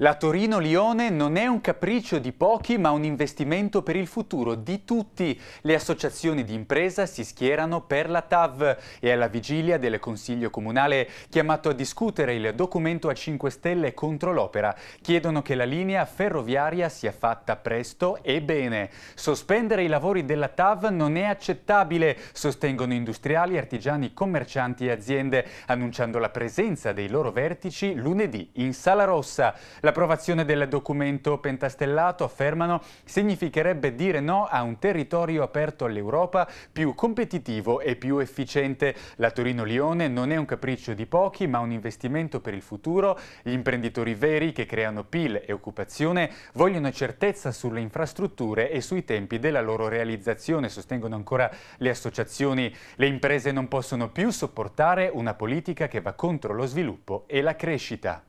La Torino-Lione non è un capriccio di pochi, ma un investimento per il futuro di tutti. Le associazioni di impresa si schierano per la TAV e alla vigilia del Consiglio Comunale, chiamato a discutere il documento a 5 Stelle contro l'opera, chiedono che la linea ferroviaria sia fatta presto e bene. Sospendere i lavori della TAV non è accettabile, sostengono industriali, artigiani, commercianti e aziende, annunciando la presenza dei loro vertici lunedì in Sala Rossa. L'approvazione del documento pentastellato, affermano, significherebbe dire no a un territorio aperto all'Europa più competitivo e più efficiente. La Torino-Lione non è un capriccio di pochi, ma un investimento per il futuro. Gli imprenditori veri che creano PIL e occupazione vogliono certezza sulle infrastrutture e sui tempi della loro realizzazione, sostengono ancora le associazioni. Le imprese non possono più sopportare una politica che va contro lo sviluppo e la crescita.